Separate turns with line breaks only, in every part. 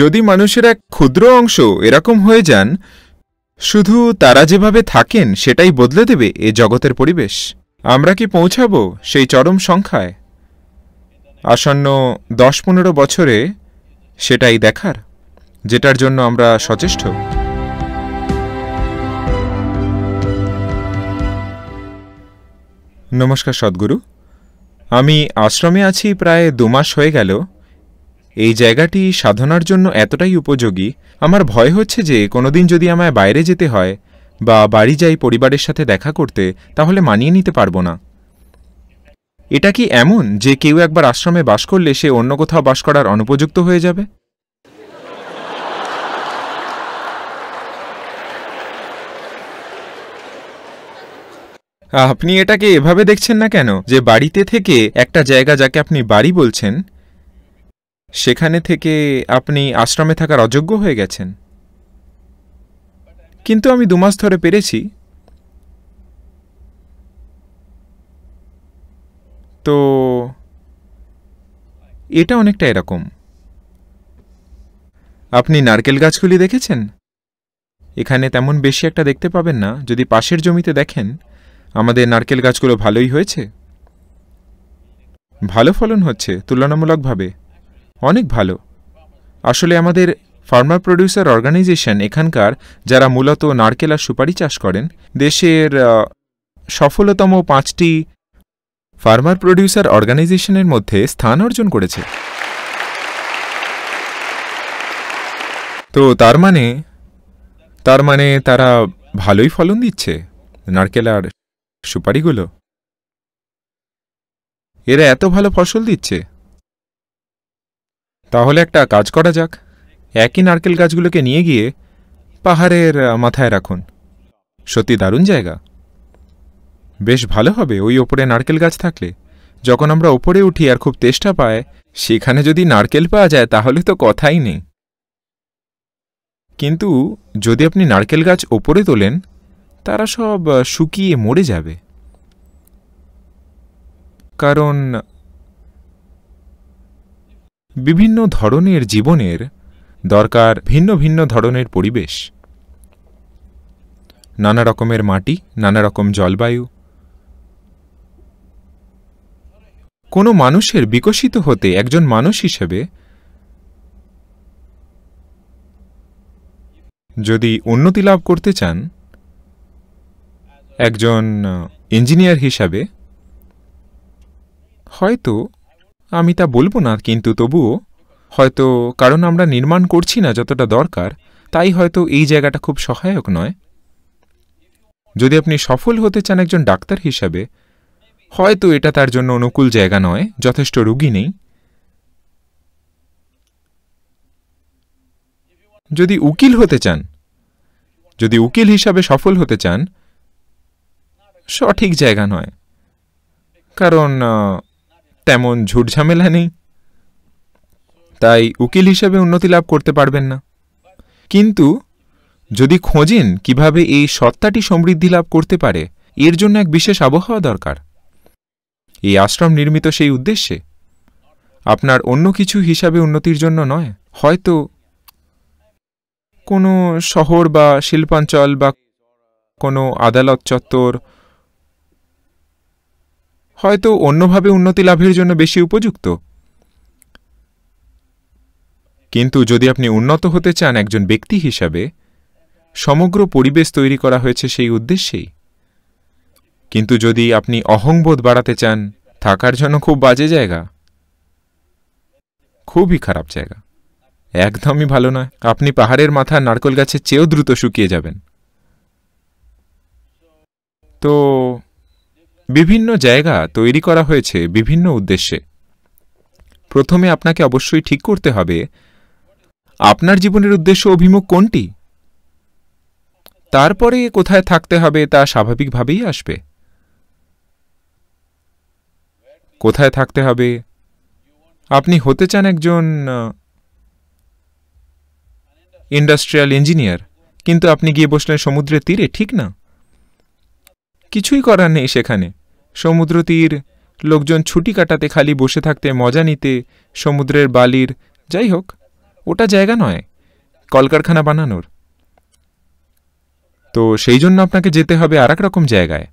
যদি মানুষের এক ক্ষুদ্র অংশ এরকম হয়ে যান শুধু তারা যেভাবে থাকেন সেটাই বদলে দেবে এ জগতের পরিবেশ আমরা কি পৌঁছাব সেই চরম সংখ্যায় আসন্ন দশ পনেরো বছরে সেটাই দেখার যেটার জন্য আমরা সচেষ্ট নমস্কার সদ্গুরু আমি আশ্রমে আছি প্রায় দু মাস হয়ে গেল এই জায়গাটি সাধনার জন্য এতটাই উপযোগী আমার ভয় হচ্ছে যে কোনোদিন যদি আমায় বাইরে যেতে হয় বা বাড়ি যাই পরিবারের সাথে দেখা করতে তাহলে মানিয়ে নিতে পারবো না এটা কি এমন যে কেউ একবার আশ্রমে বাস করলে সে অন্য কোথাও বাস করার অনুপযুক্ত হয়ে যাবে আপনি এটাকে এভাবে দেখছেন না কেন যে বাড়িতে থেকে একটা জায়গা যাকে আপনি বাড়ি বলছেন সেখানে থেকে আপনি আশ্রমে থাকার অযোগ্য হয়ে গেছেন কিন্তু আমি দুমাস ধরে পেরেছি তো এটা অনেকটা এরকম আপনি নারকেল গাছগুলি দেখেছেন এখানে তেমন বেশি একটা দেখতে পাবেন না যদি পাশের জমিতে দেখেন আমাদের নারকেল গাছগুলো ভালোই হয়েছে ভালো ফলন হচ্ছে তুলনামূলকভাবে অনেক ভালো আসলে আমাদের ফার্মার প্রডিউসার অর্গানাইজেশন এখানকার যারা মূলত নারকেল আর সুপারি চাষ করেন দেশের সফলতম পাঁচটি ফার্মার প্রডিউসার অর্গানাইজেশনের মধ্যে স্থান অর্জন করেছে তো তার মানে তার মানে তারা ভালোই ফলন দিচ্ছে নারকেল আর সুপারিগুলো এরা এত ভালো ফসল দিচ্ছে তাহলে একটা কাজ করা যাক একই নারকেল গাছগুলোকে নিয়ে গিয়ে পাহাড়ের মাথায় রাখুন সত্যি দারুণ জায়গা বেশ ভালো হবে ওই ওপরে নারকেল গাছ থাকলে যখন আমরা ওপরে উঠি আর খুব তেষ্টা পায় সেখানে যদি নারকেল পাওয়া যায় তাহলে তো কথাই নেই কিন্তু যদি আপনি নারকেল গাছ ওপরে তোলেন তারা সব শুকিয়ে মরে যাবে কারণ বিভিন্ন ধরনের জীবনের দরকার ভিন্ন ভিন্ন ধরনের পরিবেশ নানা রকমের মাটি নানা রকম জলবায়ু কোনো মানুষের বিকশিত হতে একজন মানুষ হিসেবে যদি উন্নতি লাভ করতে চান একজন ইঞ্জিনিয়ার হিসাবে হয়তো আমি তা বলবো না কিন্তু তবুও হয়তো কারণ আমরা নির্মাণ করছি না যতটা দরকার তাই হয়তো এই জায়গাটা খুব সহায়ক নয় যদি আপনি সফল হতে চান একজন ডাক্তার হিসাবে হয়তো এটা তার জন্য অনুকূল জায়গা নয় যথেষ্ট রুগী নেই যদি উকিল হতে চান যদি উকিল হিসাবে সফল হতে চান সঠিক জায়গা নয় কারণ তেমন ঝুটঝামেলা নেই তাই উকিল হিসেবে উন্নতি লাভ করতে পারবেন না কিন্তু যদি খোঁজেন কিভাবে এই সত্তাটি সমৃদ্ধি লাভ করতে পারে এর জন্য এক বিশেষ আবহাওয়া দরকার এই আশ্রম নির্মিত সেই উদ্দেশ্যে আপনার অন্য কিছু হিসাবে উন্নতির জন্য নয় হয়তো কোনো শহর বা শিল্পাঞ্চল বা কোনো আদালত চত্বর হয়তো অন্যভাবে উন্নতি লাভের জন্য বেশি উপযুক্ত কিন্তু যদি আপনি উন্নত হতে চান একজন ব্যক্তি হিসাবে সমগ্র পরিবেশ তৈরি করা হয়েছে সেই উদ্দেশ্যেই কিন্তু যদি আপনি অহংবোধ বাড়াতে চান থাকার জন্য খুব বাজে জায়গা খুবই খারাপ জায়গা একদমই ভালো নয় আপনি পাহাড়ের মাথা নারকল গাছের চেয়েও দ্রুত শুকিয়ে যাবেন তো বিভিন্ন জায়গা তৈরি করা হয়েছে বিভিন্ন উদ্দেশ্যে প্রথমে আপনাকে অবশ্যই ঠিক করতে হবে আপনার জীবনের উদ্দেশ্য অভিমুখ কোনটি তারপরে কোথায় থাকতে হবে তা স্বাভাবিকভাবেই আসবে কোথায় থাকতে হবে আপনি হতে চান একজন ইন্ডাস্ট্রিয়াল ইঞ্জিনিয়ার কিন্তু আপনি গিয়ে বসলেন সমুদ্রের তীরে ঠিক না কিছুই করার নেই সেখানে সমুদ্র তীর লোকজন ছুটি কাটাতে খালি বসে থাকতে মজা নিতে সমুদ্রের বালির যাই হোক ওটা জায়গা নয় কলকারখানা বানানোর তো সেই জন্য আপনাকে যেতে হবে আর রকম জায়গায়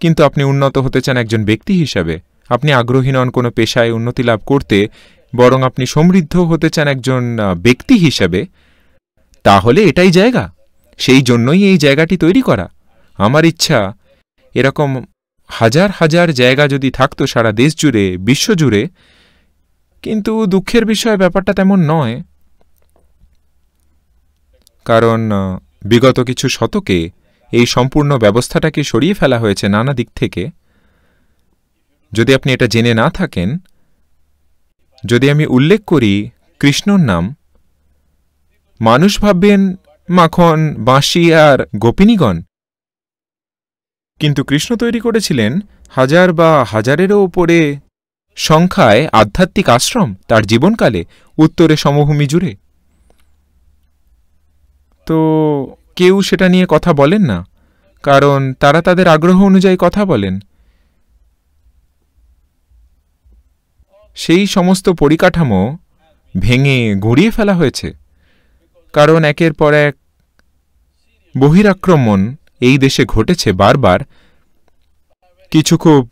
কিন্তু আপনি উন্নত হতে চান একজন ব্যক্তি হিসাবে আপনি আগ্রহী নন কোনো পেশায় উন্নতি লাভ করতে বরং আপনি সমৃদ্ধ হতে চান একজন ব্যক্তি হিসাবে তাহলে এটাই জায়গা সেই জন্যই এই জায়গাটি তৈরি করা আমার ইচ্ছা এরকম হাজার হাজার জায়গা যদি থাকতো সারা দেশ জুড়ে বিশ্বজুড়ে কিন্তু দুঃখের বিষয় ব্যাপারটা তেমন নয় কারণ বিগত কিছু শতকে এই সম্পূর্ণ ব্যবস্থাটাকে সরিয়ে ফেলা হয়েছে নানা দিক থেকে যদি আপনি এটা জেনে না থাকেন যদি আমি উল্লেখ করি কৃষ্ণর নাম মানুষ ভাববেন মাখন বাঁশি আর গোপিনীগণ কিন্তু কৃষ্ণ তৈরি করেছিলেন হাজার বা হাজারেরও ওপরে সংখ্যায় আধ্যাত্মিক আশ্রম তার জীবনকালে উত্তরে সমভূমি জুড়ে তো কেউ সেটা নিয়ে কথা বলেন না কারণ তারা তাদের আগ্রহ অনুযায়ী কথা বলেন সেই সমস্ত পরিকাঠামো ভেঙে ঘুরিয়ে ফেলা হয়েছে কারণ একের পর এক বহিরাক্রমণ এই দেশে ঘটেছে বারবার কিছু খুব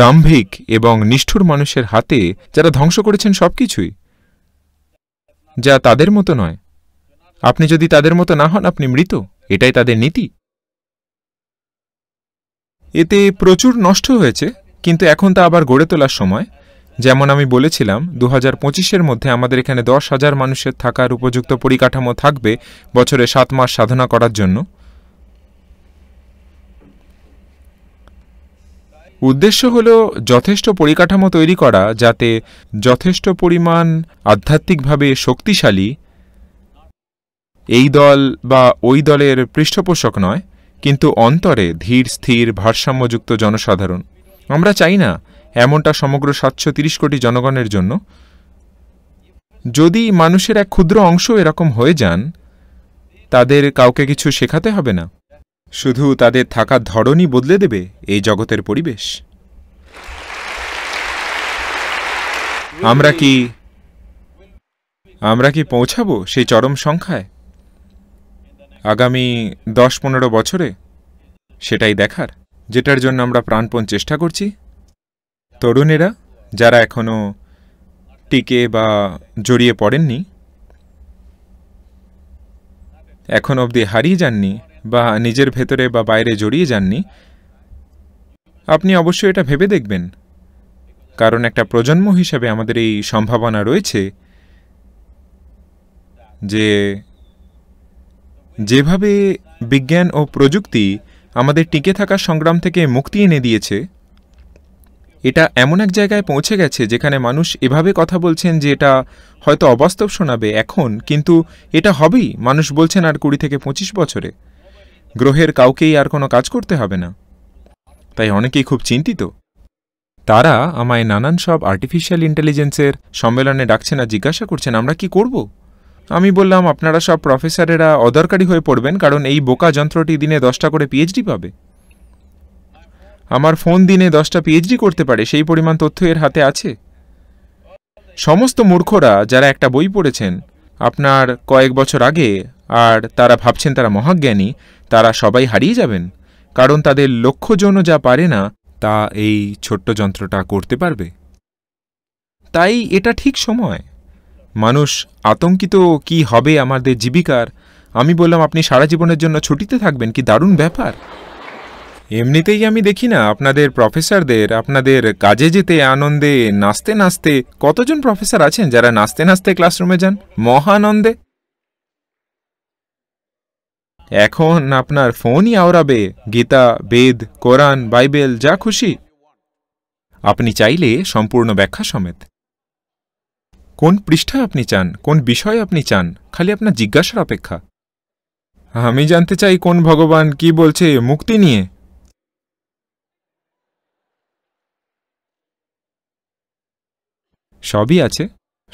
দাম্ভিক এবং নিষ্ঠুর মানুষের হাতে যারা ধ্বংস করেছেন সব কিছুই যা তাদের মতো নয় আপনি যদি তাদের মতো না হন আপনি মৃত এটাই তাদের নীতি এতে প্রচুর নষ্ট হয়েছে কিন্তু এখন তা আবার গড়ে তোলার সময় যেমন আমি বলেছিলাম দু হাজার পঁচিশের মধ্যে আমাদের এখানে দশ হাজার মানুষের থাকার উপযুক্ত পরিকাঠামো থাকবে বছরে সাত মাস সাধনা করার জন্য উদ্দেশ্য হল যথেষ্ট পরিকাঠামো তৈরি করা যাতে যথেষ্ট পরিমাণ আধ্যাত্মিকভাবে শক্তিশালী এই দল বা ওই দলের পৃষ্ঠপোষক নয় কিন্তু অন্তরে ধীর স্থির ভারসাম্যযুক্ত জনসাধারণ আমরা চাই না এমনটা সমগ্র সাতশো তিরিশ কোটি জনগণের জন্য যদি মানুষের এক ক্ষুদ্র অংশ এরকম হয়ে যান তাদের কাউকে কিছু শেখাতে হবে না শুধু তাদের থাকার ধরনই বদলে দেবে এই জগতের পরিবেশ আমরা কি আমরা কি পৌঁছাবো সেই চরম সংখ্যায় আগামী দশ পনেরো বছরে সেটাই দেখার যেটার জন্য আমরা প্রাণপণ চেষ্টা করছি তরুণেরা যারা এখনও টিকে বা জড়িয়ে পড়েননি এখন অবধি হারিয়ে যাননি বা নিজের ভেতরে বা বাইরে জড়িয়ে যাননি আপনি অবশ্যই এটা ভেবে দেখবেন কারণ একটা প্রজন্ম হিসাবে আমাদের এই সম্ভাবনা রয়েছে যে যেভাবে বিজ্ঞান ও প্রযুক্তি আমাদের টিকে থাকার সংগ্রাম থেকে মুক্তি এনে দিয়েছে এটা এমন এক জায়গায় পৌঁছে গেছে যেখানে মানুষ এভাবে কথা বলছেন যে এটা হয়তো অবাস্তব শোনাবে এখন কিন্তু এটা হবেই মানুষ বলছেন আর কুড়ি থেকে পঁচিশ বছরে গ্রহের কাউকেই আর কোনো কাজ করতে হবে না তাই অনেকেই খুব চিন্তিত তারা আমায় নানান সব আর্টিফিশিয়াল ইন্টেলিজেন্সের সম্মেলনে ডাকছে না জিজ্ঞাসা করছেন আমরা কি করব আমি বললাম আপনারা সব প্রফেসরেরা অদরকারি হয়ে পড়বেন কারণ এই বোকা যন্ত্রটি দিনে দশটা করে পিএইচডি পাবে আমার ফোন দিনে দশটা পিএইচডি করতে পারে সেই পরিমাণ তথ্য এর হাতে আছে সমস্ত মূর্খরা যারা একটা বই পড়েছেন আপনার কয়েক বছর আগে আর তারা ভাবছেন তারা মহাজ্ঞানী তারা সবাই হারিয়ে যাবেন কারণ তাদের লক্ষ্যজনও যা পারে না তা এই ছোট্ট যন্ত্রটা করতে পারবে তাই এটা ঠিক সময় মানুষ আতঙ্কিত কি হবে আমাদের জীবিকার আমি বললাম আপনি সারা জীবনের জন্য ছুটিতে থাকবেন কি দারুণ ব্যাপার এমনিতেই আমি দেখি না আপনাদের প্রফেসরদের আপনাদের কাজে যেতে আনন্দে নাচতে নাচতে কতজন প্রফেসর আছেন যারা নাচতে নাচতে ক্লাসরুমে যান মহানন্দে এখন আপনার ফোনই আওড়াবে গীতা বেদ কোরআন বাইবেল যা খুশি আপনি চাইলে সম্পূর্ণ ব্যাখ্যা সমেত কোন পৃষ্ঠায় আপনি চান কোন বিষয়ে আপনি চান খালি আপনার জিজ্ঞাসার অপেক্ষা আমি জানতে চাই কোন ভগবান কি বলছে মুক্তি নিয়ে সবই আছে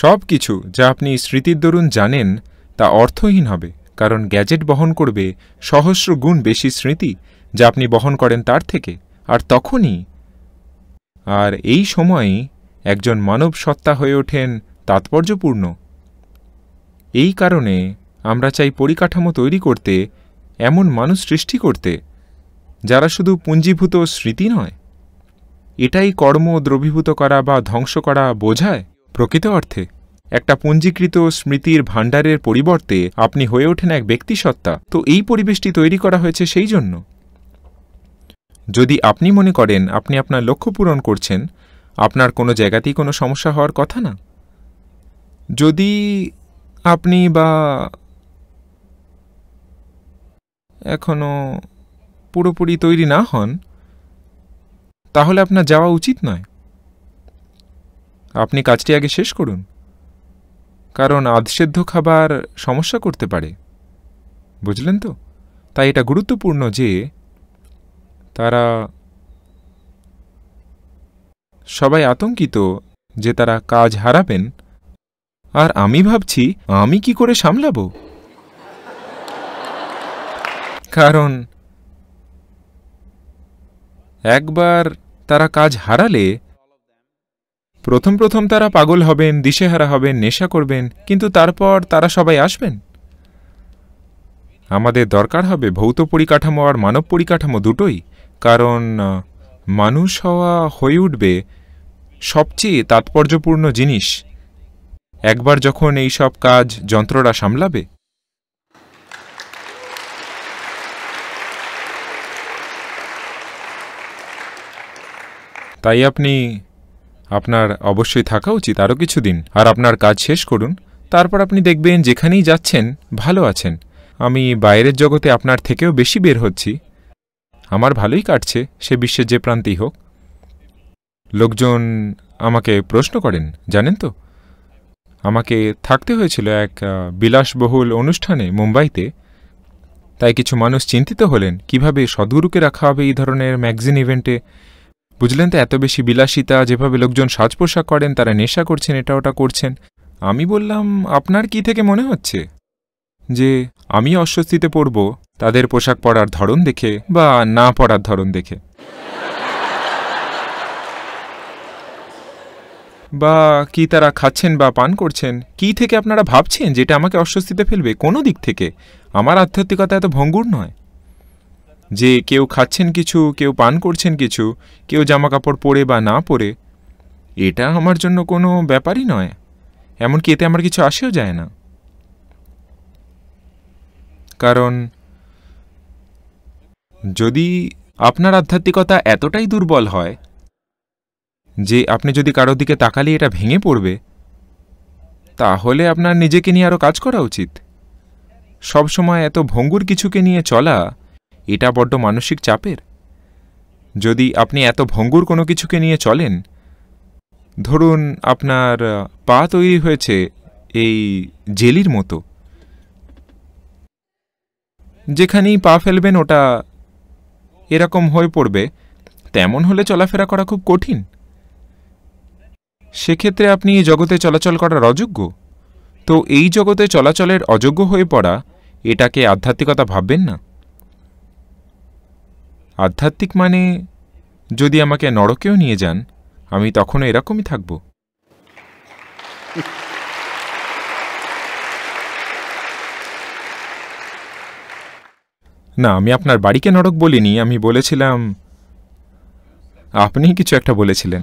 সব কিছু যা আপনি স্মৃতির দরুন জানেন তা অর্থহীন হবে কারণ গ্যাজেট বহন করবে সহস্র গুণ বেশি স্মৃতি যা আপনি বহন করেন তার থেকে আর তখনই আর এই সময়ে একজন মানব সত্তা হয়ে ওঠেন তাৎপর্যপূর্ণ এই কারণে আমরা চাই পরিকাঠামো তৈরি করতে এমন মানুষ সৃষ্টি করতে যারা শুধু পুঞ্জীভূত স্মৃতি নয় এটাই কর্ম দ্রবীভূত করা বা ধ্বংস করা বোঝায় প্রকৃত অর্থে একটা পঞ্জীকৃত স্মৃতির ভাণ্ডারের পরিবর্তে আপনি হয়ে ওঠেন এক ব্যক্তিসত্তা তো এই পরিবেশটি তৈরি করা হয়েছে সেই জন্য যদি আপনি মনে করেন আপনি আপনার লক্ষ্য পূরণ করছেন আপনার কোনো জায়গাতেই কোনো সমস্যা হওয়ার কথা না যদি আপনি বা এখনও পুরোপুরি তৈরি না হন তাহলে আপনার যাওয়া উচিত নয় আপনি কাজটি আগে শেষ করুন কারণ আধসেদ্ধ খাবার সমস্যা করতে পারে বুঝলেন তো তাই এটা গুরুত্বপূর্ণ যে তারা সবাই আতঙ্কিত যে তারা কাজ হারাবেন আর আমি ভাবছি আমি কি করে সামলাব কারণ একবার তারা কাজ হারালে প্রথম প্রথম তারা পাগল হবেন দিশেহারা হবেন নেশা করবেন কিন্তু তারপর তারা সবাই আসবেন আমাদের দরকার হবে ভৌত পরিকাঠামো আর মানব পরিকাঠামো দুটোই কারণ মানুষ হওয়া হয়ে উঠবে সবচেয়ে তাৎপর্যপূর্ণ জিনিস একবার যখন এই সব কাজ যন্ত্ররা সামলাবে তাই আপনি আপনার অবশ্যই থাকা উচিত আরও কিছুদিন আর আপনার কাজ শেষ করুন তারপর আপনি দেখবেন যেখানেই যাচ্ছেন ভালো আছেন আমি বাইরের জগতে আপনার থেকেও বেশি বের হচ্ছি আমার ভালোই কাটছে সে বিশ্বের যে প্রান্তেই হোক লোকজন আমাকে প্রশ্ন করেন জানেন তো আমাকে থাকতে হয়েছিল এক বিলাসবহুল অনুষ্ঠানে মুম্বাইতে তাই কিছু মানুষ চিন্তিত হলেন কিভাবে সদগুরুকে রাখা হবে এই ধরনের ম্যাগজিন ইভেন্টে বুঝলেন তো এত বেশি বিলাসিতা যেভাবে লোকজন সাজ পোশাক করেন তারা নেশা করছেন এটা ওটা করছেন আমি বললাম আপনার কি থেকে মনে হচ্ছে যে আমি অস্বস্তিতে পড়ব তাদের পোশাক পরার ধরন দেখে বা না পরার ধরন দেখে বা কি তারা খাচ্ছেন বা পান করছেন কি থেকে আপনারা ভাবছেন যেটা আমাকে অস্বস্তিতে ফেলবে কোনো দিক থেকে আমার আধ্যাত্মিকতা এত ভঙ্গুর নয় যে কেউ খাচ্ছেন কিছু কেউ পান করছেন কিছু কেউ জামা কাপড় পরে বা না পরে এটা আমার জন্য কোনো ব্যাপারই নয় এমনকি এতে আমার কিছু আসেও যায় না কারণ যদি আপনার আধ্যাত্মিকতা এতটাই দুর্বল হয় যে আপনি যদি কারোর দিকে তাকালে এটা ভেঙে পড়বে তাহলে আপনার নিজেকে নিয়ে আরও কাজ করা উচিত সবসময় এত ভঙ্গুর কিছুকে নিয়ে চলা এটা বড্ড মানসিক চাপের যদি আপনি এত ভঙ্গুর কোনো কিছুকে নিয়ে চলেন ধরুন আপনার পা তৈরি হয়েছে এই জেলির মতো যেখানেই পা ফেলবেন ওটা এরকম হয়ে পড়বে তেমন হলে চলাফেরা করা খুব কঠিন সেক্ষেত্রে আপনি এই জগতে চলাচল করার অযোগ্য তো এই জগতে চলাচলের অযোগ্য হয়ে পড়া এটাকে আধ্যাত্মিকতা ভাববেন না আধ্যাত্মিক মানে যদি আমাকে নরকেও নিয়ে যান আমি তখনও এরকমই থাকব না আমি আপনার বাড়িকে নরক বলিনি আমি বলেছিলাম আপনি কিছু একটা বলেছিলেন